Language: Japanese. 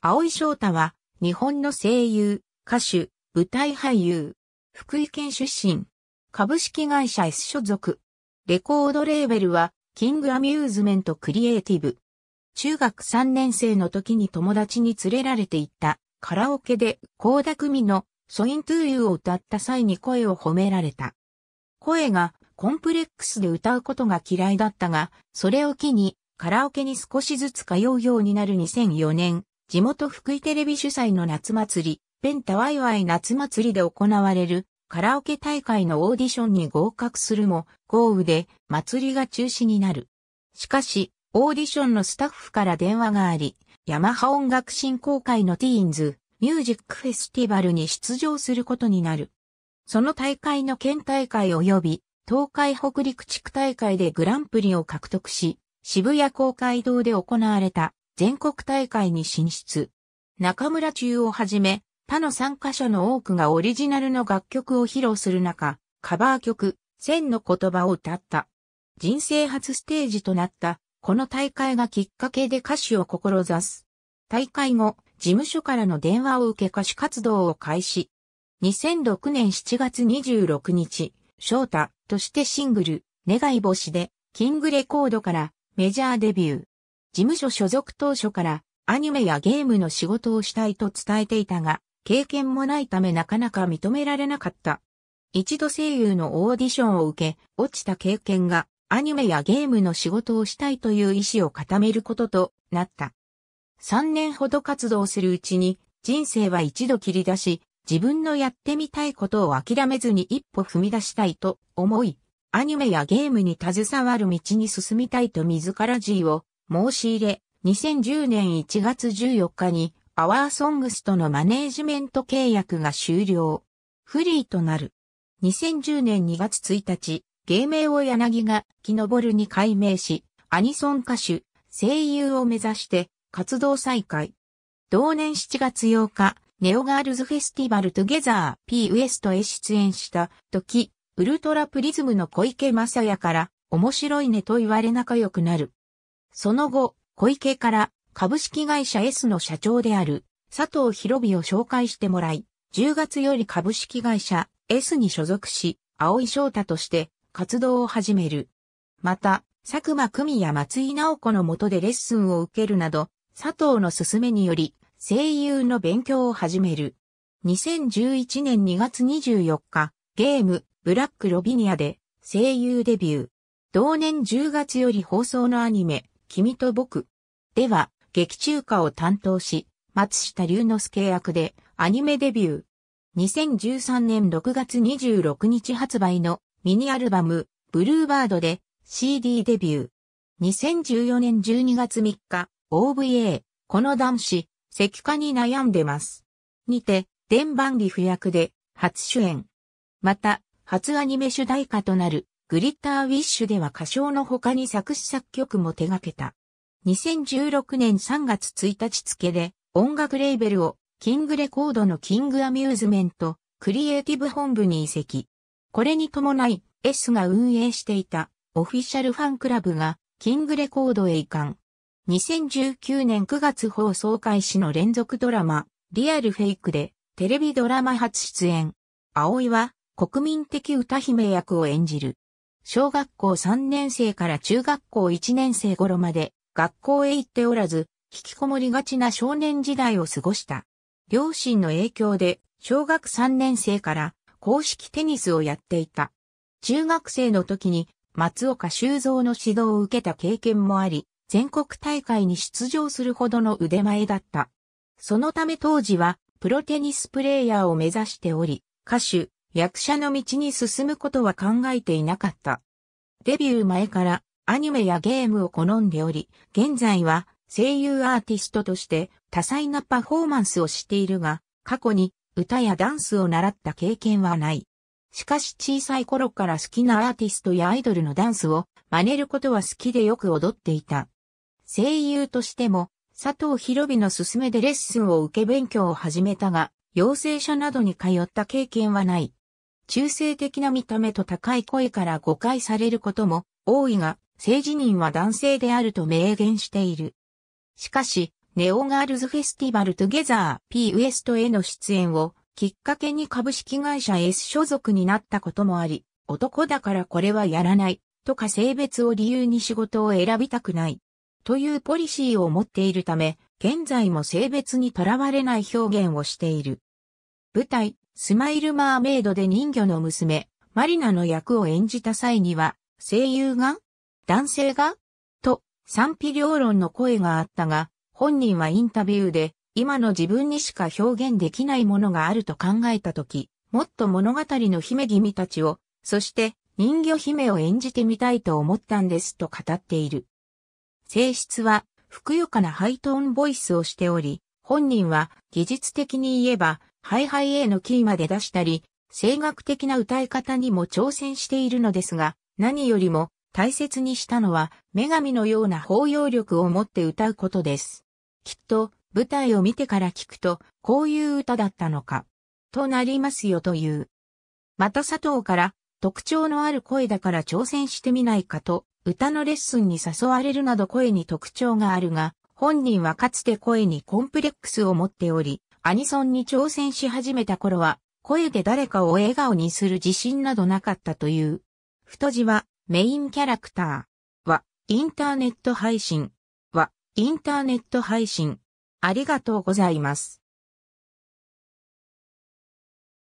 青井翔太は、日本の声優、歌手、舞台俳優、福井県出身、株式会社 S 所属。レコードレーベルは、キングアミューズメントクリエイティブ。中学3年生の時に友達に連れられて行った、カラオケで、高田組の、ソイントゥーユーを歌った際に声を褒められた。声が、コンプレックスで歌うことが嫌いだったが、それを機に、カラオケに少しずつ通うようになる2004年、地元福井テレビ主催の夏祭り、ペンタワイワイ夏祭りで行われるカラオケ大会のオーディションに合格するも、豪雨で祭りが中止になる。しかし、オーディションのスタッフから電話があり、ヤマハ音楽振興会のティーンズ、ミュージックフェスティバルに出場することになる。その大会の県大会及び、東海北陸地区大会でグランプリを獲得し、渋谷公会堂で行われた全国大会に進出。中村中をはじめ、他の参加者の多くがオリジナルの楽曲を披露する中、カバー曲、千の言葉を歌った。人生初ステージとなった、この大会がきっかけで歌手を志す。大会後、事務所からの電話を受け歌手活動を開始。2006年7月26日、翔太としてシングル、願い星で、キングレコードからメジャーデビュー。事務所所属当初からアニメやゲームの仕事をしたいと伝えていたが、経験もないためなかなか認められなかった。一度声優のオーディションを受け、落ちた経験がアニメやゲームの仕事をしたいという意思を固めることとなった。3年ほど活動するうちに人生は一度切り出し、自分のやってみたいことを諦めずに一歩踏み出したいと思い、アニメやゲームに携わる道に進みたいと自ら G を申し入れ、2010年1月14日に、アワーソングスとのマネージメント契約が終了。フリーとなる。2010年2月1日、芸名を柳が木登るに改名し、アニソン歌手、声優を目指して活動再開。同年7月8日、ネオガールズフェスティバルトゥゲザー P ウエストへ出演した時、ウルトラプリズムの小池正也から面白いねと言われ仲良くなる。その後、小池から株式会社 S の社長である佐藤博美を紹介してもらい、10月より株式会社 S に所属し、青井翔太として活動を始める。また、佐久間久美や松井直子の下でレッスンを受けるなど、佐藤の勧めにより声優の勉強を始める。2011年2月24日、ゲーム、ブラックロビニアで声優デビュー。同年10月より放送のアニメ、君と僕。では、劇中歌を担当し、松下龍之介役でアニメデビュー。2013年6月26日発売のミニアルバム、ブルーバードで CD デビュー。2014年12月3日、OVA、この男子、石化に悩んでます。にて、伝番リフ役で初主演。また、初アニメ主題歌となるグリッターウィッシュでは歌唱の他に作詞作曲も手掛けた。2016年3月1日付で音楽レーベルをキングレコードのキングアミューズメントクリエイティブ本部に移籍。これに伴い S が運営していたオフィシャルファンクラブがキングレコードへ移管。2019年9月放送開始の連続ドラマリアルフェイクでテレビドラマ初出演。葵は国民的歌姫役を演じる。小学校3年生から中学校1年生頃まで学校へ行っておらず、引きこもりがちな少年時代を過ごした。両親の影響で小学3年生から公式テニスをやっていた。中学生の時に松岡修造の指導を受けた経験もあり、全国大会に出場するほどの腕前だった。そのため当時はプロテニスプレーヤーを目指しており、歌手、役者の道に進むことは考えていなかった。デビュー前からアニメやゲームを好んでおり、現在は声優アーティストとして多彩なパフォーマンスをしているが、過去に歌やダンスを習った経験はない。しかし小さい頃から好きなアーティストやアイドルのダンスを真似ることは好きでよく踊っていた。声優としても佐藤博美の勧めでレッスンを受け勉強を始めたが、養成所などに通った経験はない。中性的な見た目と高い声から誤解されることも多いが、政治人は男性であると明言している。しかし、ネオガールズフェスティバルトゥゲザー P ウエストへの出演をきっかけに株式会社 S 所属になったこともあり、男だからこれはやらないとか性別を理由に仕事を選びたくないというポリシーを持っているため、現在も性別にとらわれない表現をしている。舞台、スマイル・マーメイドで人魚の娘、マリナの役を演じた際には、声優が男性がと、賛否両論の声があったが、本人はインタビューで、今の自分にしか表現できないものがあると考えたとき、もっと物語の姫君たちを、そして人魚姫を演じてみたいと思ったんですと語っている。性質は、ふくよかなハイトーンボイスをしており、本人は技術的に言えばハイハイ A のキーまで出したり、声楽的な歌い方にも挑戦しているのですが、何よりも大切にしたのは、女神のような包容力を持って歌うことです。きっと、舞台を見てから聞くと、こういう歌だったのか、となりますよという。また佐藤から、特徴のある声だから挑戦してみないかと、歌のレッスンに誘われるなど声に特徴があるが、本人はかつて声にコンプレックスを持っており、アニソンに挑戦し始めた頃は、声で誰かを笑顔にする自信などなかったという。太字は、メインキャラクターは、インターネット配信は、インターネット配信。ありがとうございます。